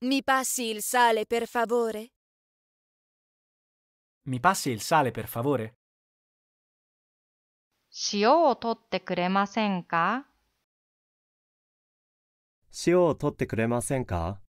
Mi passi il sale, per favore? Mi passi il sale, per favore? 塩を取ってくれませんか塩を取ってくれませんか